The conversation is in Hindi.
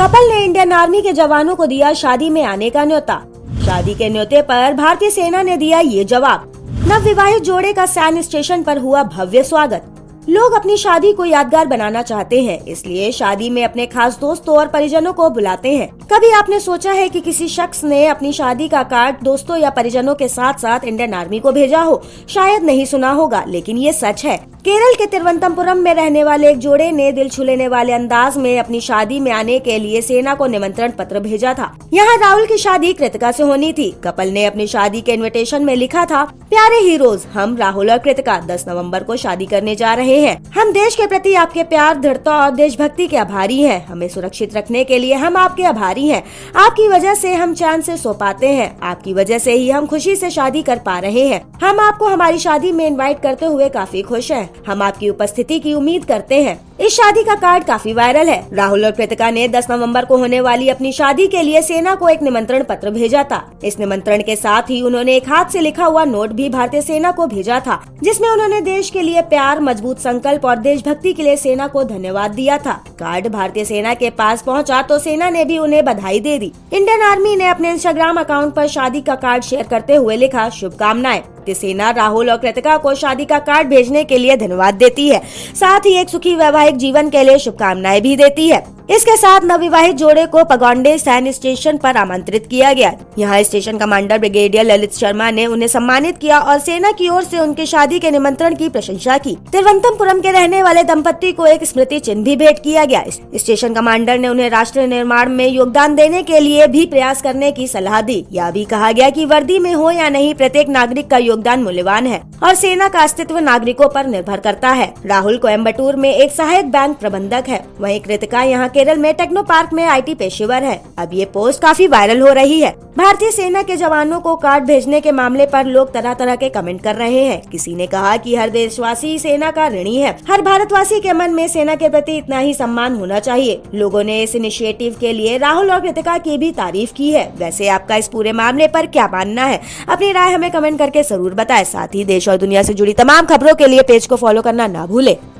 कपल ने इंडियन आर्मी के जवानों को दिया शादी में आने का न्योता शादी के न्योते पर भारतीय सेना ने दिया ये जवाब नव विवाहित जोड़े का सैन्य स्टेशन पर हुआ भव्य स्वागत लोग अपनी शादी को यादगार बनाना चाहते हैं इसलिए शादी में अपने खास दोस्तों और परिजनों को बुलाते हैं कभी आपने सोचा है कि किसी शख्स ने अपनी शादी का कार्ड दोस्तों या परिजनों के साथ साथ इंडियन आर्मी को भेजा हो शायद नहीं सुना होगा लेकिन ये सच है केरल के तिरुवनंतपुरम में रहने वाले एक जोड़े ने दिल छू लेने वाले अंदाज में अपनी शादी में आने के लिए सेना को निमंत्रण पत्र भेजा था यहाँ राहुल की शादी कृतिका से होनी थी कपल ने अपनी शादी के इनविटेशन में लिखा था प्यारे हीरोज हम राहुल और कृतिका 10 नवंबर को शादी करने जा रहे रहे हैं हम देश के प्रति आपके प्यार दृढ़ता और देशभक्ति के आभारी है हमें सुरक्षित रखने के लिए हम आपके आभारी है आपकी वजह से हम चांद से सो पाते हैं आपकी वजह से ही हम खुशी से शादी कर पा रहे हैं हम आपको हमारी शादी में इनवाइट करते हुए काफी खुश हैं हम आपकी उपस्थिति की उम्मीद करते हैं इस शादी का कार्ड काफी वायरल है राहुल और कृतिका ने 10 नवंबर को होने वाली अपनी शादी के लिए सेना को एक निमंत्रण पत्र भेजा था इस निमंत्रण के साथ ही उन्होंने एक हाथ से लिखा हुआ नोट भी भारतीय सेना को भेजा था जिसमें उन्होंने देश के लिए प्यार मजबूत संकल्प और देशभक्ति के लिए सेना को धन्यवाद दिया था कार्ड भारतीय सेना के पास पहुँचा तो सेना ने भी उन्हें बधाई दे दी इंडियन आर्मी ने अपने इंस्टाग्राम अकाउंट आरोप शादी का कार्ड शेयर करते हुए लिखा शुभकामनाएं सेना राहुल और कृतिका को शादी का कार्ड भेजने के लिए धन्यवाद देती है साथ ही एक सुखी वैवाहिक जीवन के लिए शुभकामनाएं भी देती है इसके साथ नवविवाहित जोड़े को पगौंडे सैन्य स्टेशन पर आमंत्रित किया गया यहाँ station commander brigadier Lalit Sharma ने उन्हें सम्मानित किया और सेना की ओर से उनके शादी के निमंत्रण की प्रशंसा की तिरुवनंतपुरम के रहने वाले दंपत्ति को एक स्मृति चिन्ह भी भेंट किया गया स्टेशन कमांडर ने उन्हें राष्ट्र निर्माण में योगदान देने के लिए भी प्रयास करने की सलाह दी यह भी कहा गया की वर्दी में हो या नहीं प्रत्येक नागरिक का योगदान मूल्यवान है और सेना का अस्तित्व नागरिकों पर निर्भर करता है राहुल कोयम्बटूर में एक सहायक बैंक प्रबंधक है वहीं कृतिका यहाँ केरल में टेक्नो पार्क में आईटी पेशेवर है अब ये पोस्ट काफी वायरल हो रही है भारतीय सेना के जवानों को कार्ड भेजने के मामले पर लोग तरह तरह के कमेंट कर रहे हैं किसी ने कहा कि हर देशवासी सेना का ऋणी है हर भारतवासी के मन में सेना के प्रति इतना ही सम्मान होना चाहिए लोगों ने इस इनिशिएटिव के लिए राहुल और कृतिका की भी तारीफ की है वैसे आपका इस पूरे मामले पर क्या मानना है अपनी राय हमें कमेंट करके जरूर बताए साथ ही देश और दुनिया ऐसी जुड़ी तमाम खबरों के लिए पेज को फॉलो करना ना भूले